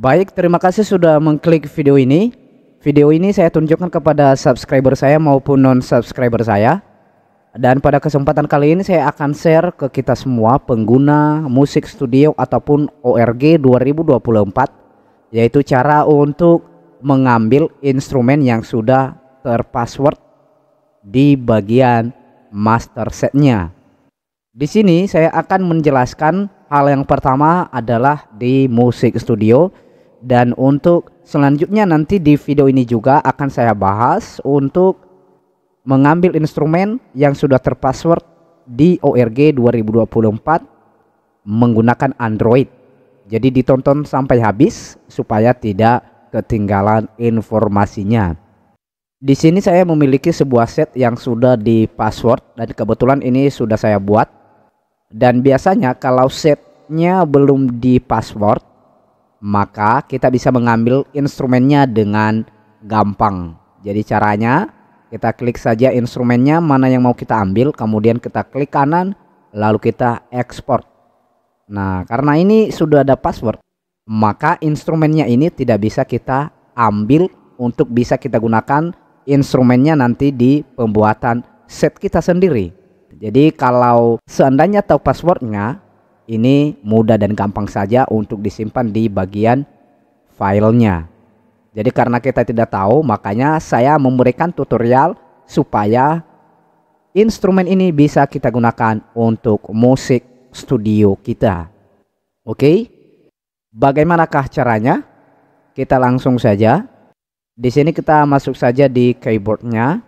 Baik, terima kasih sudah mengklik video ini. Video ini saya tunjukkan kepada subscriber saya maupun non-subscriber saya. Dan pada kesempatan kali ini saya akan share ke kita semua pengguna musik studio ataupun ORG 2024 yaitu cara untuk mengambil instrumen yang sudah terpassword di bagian master setnya. Di sini saya akan menjelaskan hal yang pertama adalah di musik studio dan untuk selanjutnya nanti di video ini juga akan saya bahas untuk mengambil instrumen yang sudah terpassword di ORG 2024 menggunakan Android. Jadi ditonton sampai habis supaya tidak ketinggalan informasinya. Di sini saya memiliki sebuah set yang sudah di password dan kebetulan ini sudah saya buat. Dan biasanya kalau setnya belum di password maka kita bisa mengambil instrumennya dengan gampang. Jadi caranya kita klik saja instrumennya mana yang mau kita ambil, kemudian kita klik kanan lalu kita export. Nah, karena ini sudah ada password, maka instrumennya ini tidak bisa kita ambil untuk bisa kita gunakan instrumennya nanti di pembuatan set kita sendiri. Jadi kalau seandainya tahu passwordnya, ini mudah dan gampang saja untuk disimpan di bagian filenya. Jadi karena kita tidak tahu makanya saya memberikan tutorial supaya instrumen ini bisa kita gunakan untuk musik studio kita. Oke, bagaimanakah caranya? Kita langsung saja. Di sini kita masuk saja di keyboardnya.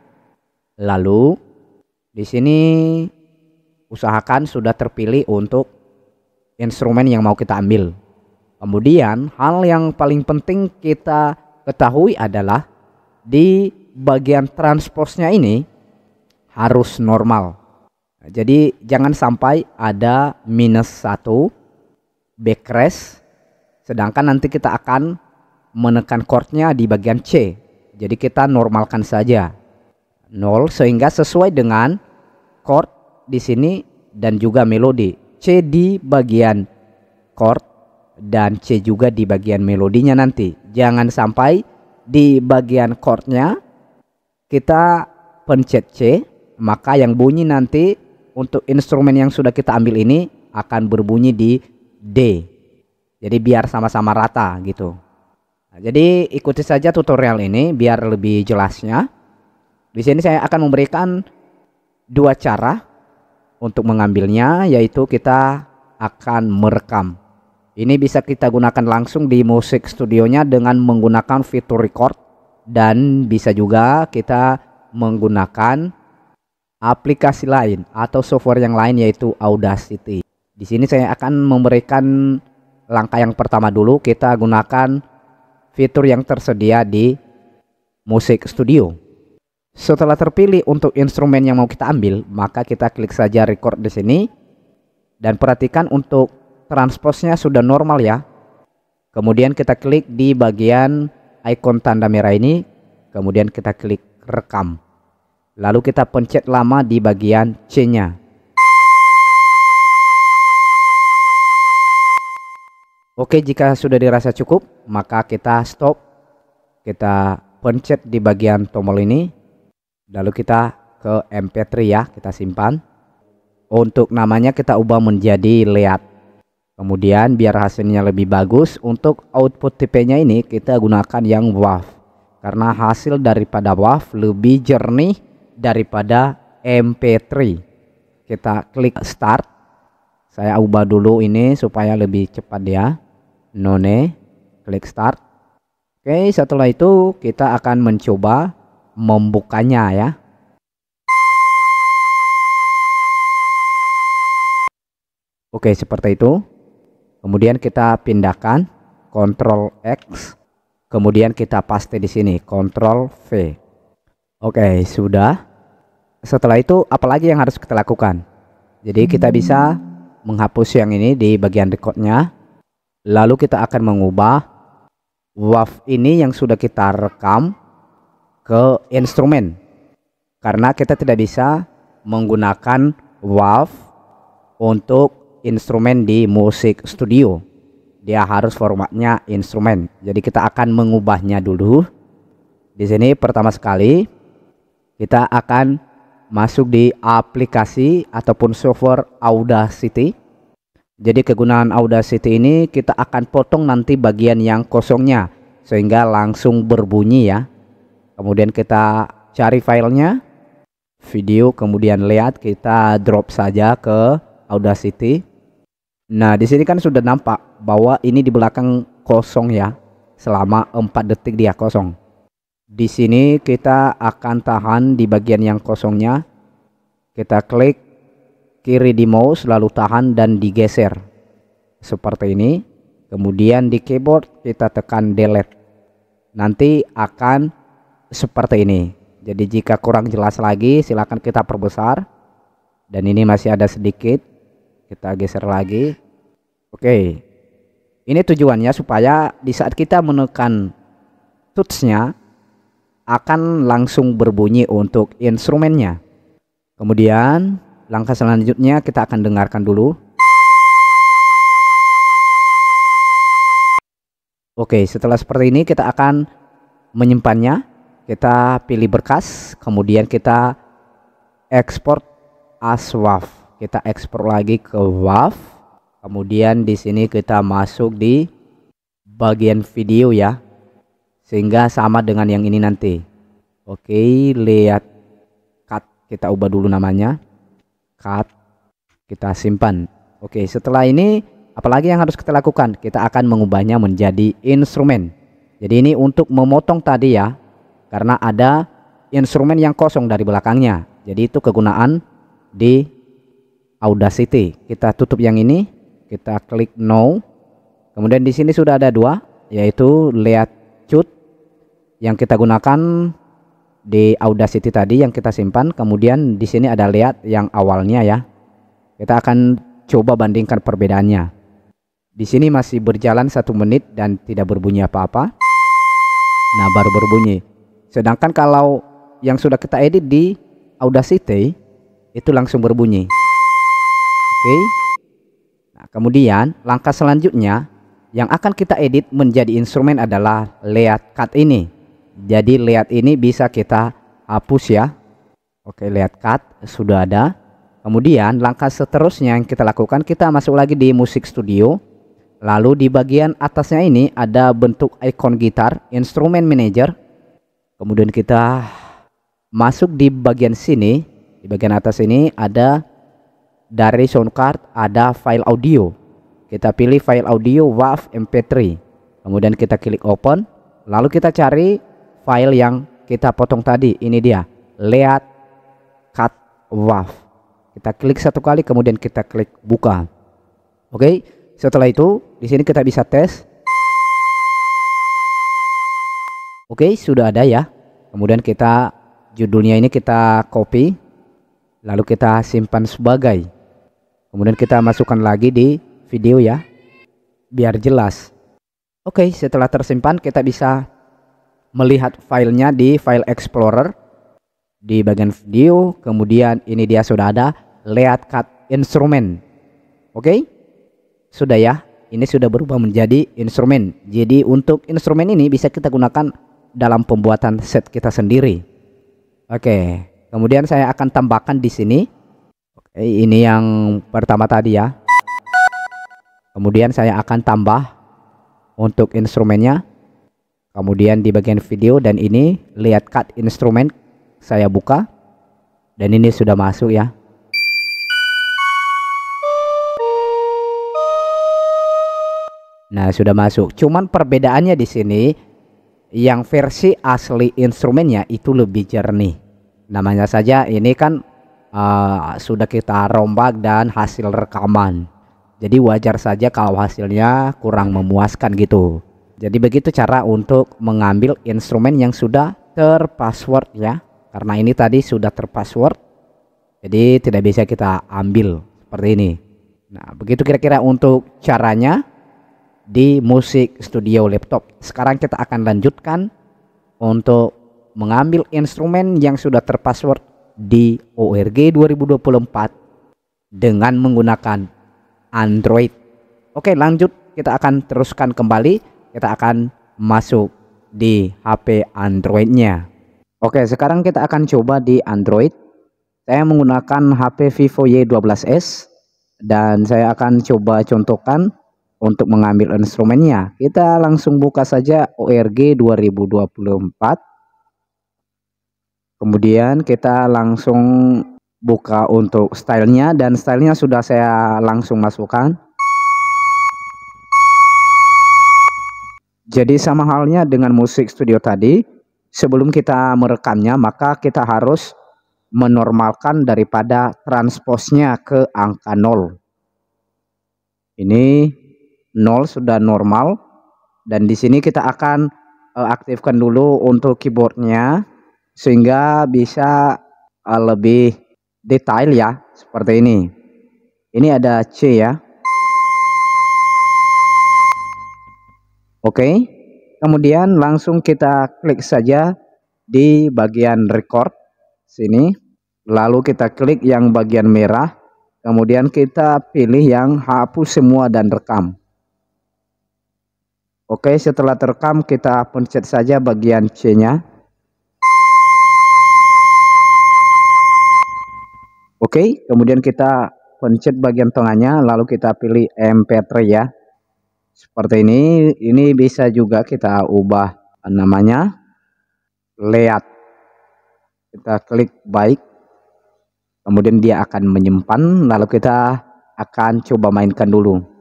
Lalu di sini usahakan sudah terpilih untuk instrumen yang mau kita ambil. Kemudian hal yang paling penting kita ketahui adalah di bagian transposnya ini harus normal. Jadi jangan sampai ada minus satu backrest sedangkan nanti kita akan menekan chordnya di bagian C. Jadi kita normalkan saja 0 sehingga sesuai dengan chord di sini dan juga melodi. C di bagian chord dan C juga di bagian melodinya nanti. Jangan sampai di bagian chordnya kita pencet C, maka yang bunyi nanti untuk instrumen yang sudah kita ambil ini akan berbunyi di D. Jadi biar sama-sama rata gitu. Nah, jadi ikuti saja tutorial ini biar lebih jelasnya. Di sini saya akan memberikan dua cara untuk mengambilnya yaitu kita akan merekam. Ini bisa kita gunakan langsung di musik studionya dengan menggunakan fitur record dan bisa juga kita menggunakan aplikasi lain atau software yang lain yaitu Audacity. Di sini saya akan memberikan langkah yang pertama dulu kita gunakan fitur yang tersedia di musik studio. Setelah terpilih untuk instrumen yang mau kita ambil, maka kita klik saja record di sini dan perhatikan untuk transposnya sudah normal ya. Kemudian kita klik di bagian icon tanda merah ini, kemudian kita klik rekam. Lalu kita pencet lama di bagian C-nya. Oke, jika sudah dirasa cukup, maka kita stop. Kita pencet di bagian tombol ini lalu kita ke mp3 ya kita simpan untuk namanya kita ubah menjadi lihat kemudian biar hasilnya lebih bagus untuk output tipenya nya ini kita gunakan yang WAV karena hasil daripada WAV lebih jernih daripada mp3 kita klik start saya ubah dulu ini supaya lebih cepat ya none klik start Oke setelah itu kita akan mencoba membukanya ya. Oke, seperti itu. Kemudian kita pindahkan Ctrl X. Kemudian kita paste di sini Ctrl V. Oke, sudah. Setelah itu apalagi yang harus kita lakukan? Jadi kita hmm. bisa menghapus yang ini di bagian recordnya. Lalu kita akan mengubah WAV ini yang sudah kita rekam ke instrumen karena kita tidak bisa menggunakan valve untuk instrumen di musik studio dia harus formatnya instrumen jadi kita akan mengubahnya dulu di sini pertama sekali kita akan masuk di aplikasi ataupun software Audacity jadi kegunaan Audacity ini kita akan potong nanti bagian yang kosongnya sehingga langsung berbunyi ya kemudian kita cari filenya video kemudian lihat kita drop saja ke Audacity nah di sini kan sudah nampak bahwa ini di belakang kosong ya selama 4 detik dia kosong di sini kita akan tahan di bagian yang kosongnya kita klik kiri di mouse lalu tahan dan digeser seperti ini kemudian di keyboard kita tekan delete nanti akan seperti ini. Jadi jika kurang jelas lagi silakan kita perbesar. Dan ini masih ada sedikit. Kita geser lagi. Oke. Okay. Ini tujuannya supaya di saat kita menekan tutsnya akan langsung berbunyi untuk instrumennya. Kemudian langkah selanjutnya kita akan dengarkan dulu. Oke, okay, setelah seperti ini kita akan menyimpannya kita pilih berkas kemudian kita ekspor as WAV kita ekspor lagi ke WAV kemudian di sini kita masuk di bagian video ya sehingga sama dengan yang ini nanti oke lihat cut kita ubah dulu namanya cut kita simpan oke setelah ini apalagi yang harus kita lakukan kita akan mengubahnya menjadi instrumen jadi ini untuk memotong tadi ya karena ada instrumen yang kosong dari belakangnya jadi itu kegunaan di Audacity kita tutup yang ini kita klik no kemudian di sini sudah ada dua yaitu lihat cut yang kita gunakan di Audacity tadi yang kita simpan kemudian di sini ada lihat yang awalnya ya kita akan coba bandingkan perbedaannya di sini masih berjalan satu menit dan tidak berbunyi apa-apa nah baru berbunyi Sedangkan kalau yang sudah kita edit di Audacity itu langsung berbunyi. Oke. Okay. Nah, kemudian langkah selanjutnya yang akan kita edit menjadi instrumen adalah layout cut ini. Jadi layout ini bisa kita hapus ya. Oke, layout cut sudah ada. Kemudian langkah seterusnya yang kita lakukan kita masuk lagi di musik studio. Lalu di bagian atasnya ini ada bentuk ikon gitar, instrumen manager, kemudian kita masuk di bagian sini di bagian atas ini ada dari sound card ada file audio kita pilih file audio WAV mp3 kemudian kita klik open lalu kita cari file yang kita potong tadi ini dia lihat cut WAV kita klik satu kali kemudian kita klik buka oke setelah itu di sini kita bisa tes Oke, sudah ada ya. Kemudian kita judulnya ini kita copy lalu kita simpan sebagai. Kemudian kita masukkan lagi di video ya. Biar jelas. Oke, setelah tersimpan kita bisa melihat filenya di file explorer di bagian video, kemudian ini dia sudah ada layout cut instrument. Oke? Sudah ya. Ini sudah berubah menjadi instrumen. Jadi untuk instrumen ini bisa kita gunakan dalam pembuatan set kita sendiri. Oke, kemudian saya akan tambahkan di sini. Oke, ini yang pertama tadi ya. Kemudian saya akan tambah untuk instrumennya. Kemudian di bagian video dan ini lihat cut instrumen saya buka dan ini sudah masuk ya. Nah, sudah masuk. Cuman perbedaannya di sini yang versi asli instrumennya itu lebih jernih namanya saja ini kan uh, sudah kita rombak dan hasil rekaman jadi wajar saja kalau hasilnya kurang memuaskan gitu jadi begitu cara untuk mengambil instrumen yang sudah terpassword ya karena ini tadi sudah terpassword jadi tidak bisa kita ambil seperti ini nah begitu kira-kira untuk caranya di musik studio laptop. Sekarang kita akan lanjutkan untuk mengambil instrumen yang sudah terpassword di ORG 2024 dengan menggunakan Android. Oke, lanjut kita akan teruskan kembali. Kita akan masuk di HP Androidnya. Oke, sekarang kita akan coba di Android. Saya menggunakan HP Vivo Y12s dan saya akan coba contohkan untuk mengambil instrumennya. Kita langsung buka saja ORG 2024. Kemudian kita langsung buka untuk stylenya dan stylenya sudah saya langsung masukkan. Jadi sama halnya dengan musik studio tadi, sebelum kita merekamnya maka kita harus menormalkan daripada transposnya ke angka 0. Ini 0 sudah normal dan di sini kita akan uh, aktifkan dulu untuk keyboardnya sehingga bisa uh, lebih detail ya seperti ini ini ada C ya oke okay. kemudian langsung kita klik saja di bagian record sini lalu kita klik yang bagian merah kemudian kita pilih yang hapus semua dan rekam Oke, setelah terekam kita pencet saja bagian C-nya. Oke, kemudian kita pencet bagian tengahnya lalu kita pilih MP3 ya. Seperti ini, ini bisa juga kita ubah namanya Lihat Kita klik baik. Kemudian dia akan menyimpan lalu kita akan coba mainkan dulu.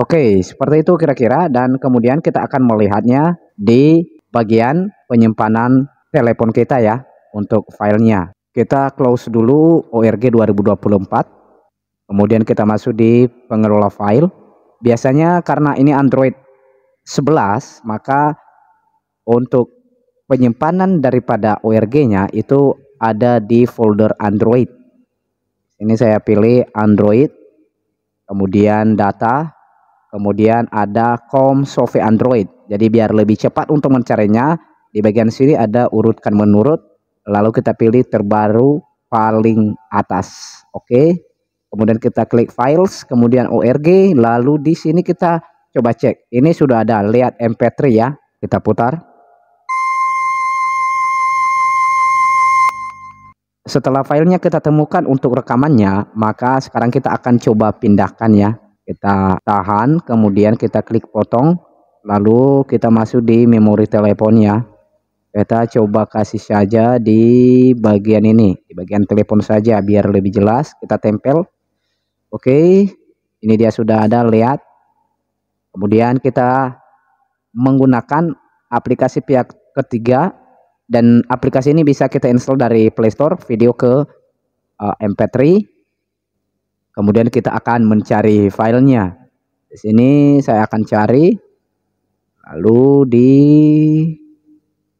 Oke, seperti itu kira-kira dan kemudian kita akan melihatnya di bagian penyimpanan telepon kita ya untuk filenya. Kita close dulu ORG 2024, kemudian kita masuk di pengelola file. Biasanya karena ini Android 11, maka untuk penyimpanan daripada ORG-nya itu ada di folder Android. Ini saya pilih Android, kemudian data, Kemudian ada com software Android. Jadi biar lebih cepat untuk mencarinya, di bagian sini ada urutkan menurut, lalu kita pilih terbaru paling atas. Oke. Kemudian kita klik files, kemudian ORG, lalu di sini kita coba cek. Ini sudah ada lihat MP3 ya. Kita putar. Setelah filenya kita temukan untuk rekamannya, maka sekarang kita akan coba pindahkan ya kita tahan kemudian kita klik potong lalu kita masuk di memori telepon ya kita coba kasih saja di bagian ini di bagian telepon saja biar lebih jelas kita tempel oke ini dia sudah ada lihat kemudian kita menggunakan aplikasi pihak ketiga dan aplikasi ini bisa kita install dari playstore video ke uh, eh, MP3 Kemudian kita akan mencari filenya. Di sini saya akan cari. Lalu di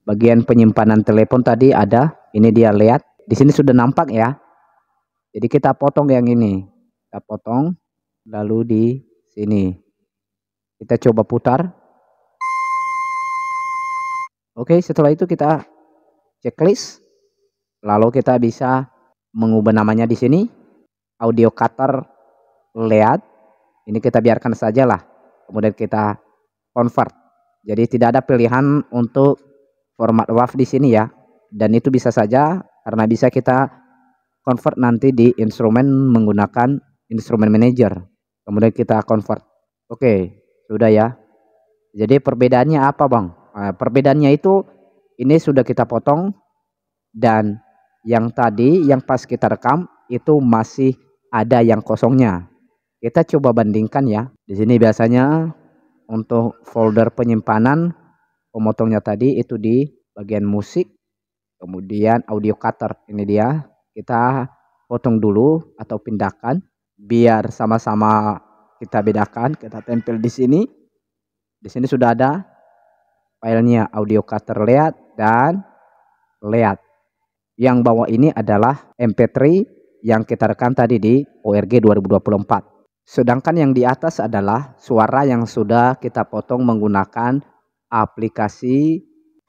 bagian penyimpanan telepon tadi ada. Ini dia lihat. Di sini sudah nampak ya. Jadi kita potong yang ini. Kita potong. Lalu di sini. Kita coba putar. Oke setelah itu kita checklist. Lalu kita bisa mengubah namanya di sini audio cutter lihat ini kita biarkan saja lah kemudian kita convert jadi tidak ada pilihan untuk format WAV di sini ya dan itu bisa saja karena bisa kita convert nanti di instrumen menggunakan instrumen manager kemudian kita convert oke sudah ya jadi perbedaannya apa bang eh, perbedaannya itu ini sudah kita potong dan yang tadi yang pas kita rekam itu masih ada yang kosongnya. Kita coba bandingkan ya. Di sini biasanya untuk folder penyimpanan pemotongnya tadi itu di bagian musik, kemudian audio cutter. Ini dia. Kita potong dulu atau pindahkan biar sama-sama kita bedakan. Kita tempel di sini. Di sini sudah ada filenya audio cutter lihat dan lihat. Yang bawah ini adalah MP3 yang kita rekam tadi di ORG 2024. Sedangkan yang di atas adalah suara yang sudah kita potong menggunakan aplikasi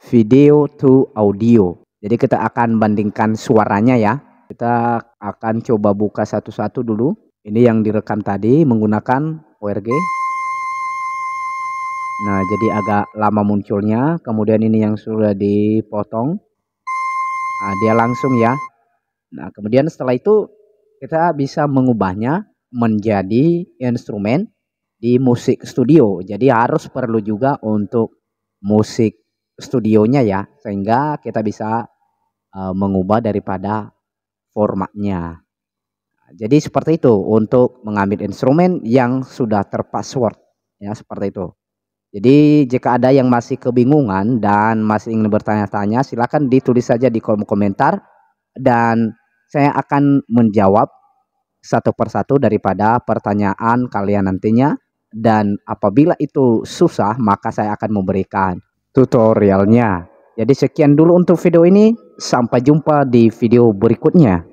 video to audio. Jadi kita akan bandingkan suaranya ya. Kita akan coba buka satu-satu dulu. Ini yang direkam tadi menggunakan ORG. Nah, jadi agak lama munculnya. Kemudian ini yang sudah dipotong. Nah, dia langsung ya Nah, kemudian setelah itu kita bisa mengubahnya menjadi instrumen di musik studio. Jadi harus perlu juga untuk musik studionya ya, sehingga kita bisa eh, mengubah daripada formatnya. Jadi seperti itu untuk mengambil instrumen yang sudah terpassword ya seperti itu. Jadi jika ada yang masih kebingungan dan masih ingin bertanya-tanya silakan ditulis saja di kolom komentar dan saya akan menjawab satu persatu daripada pertanyaan kalian nantinya dan apabila itu susah maka saya akan memberikan tutorialnya. Jadi sekian dulu untuk video ini, sampai jumpa di video berikutnya.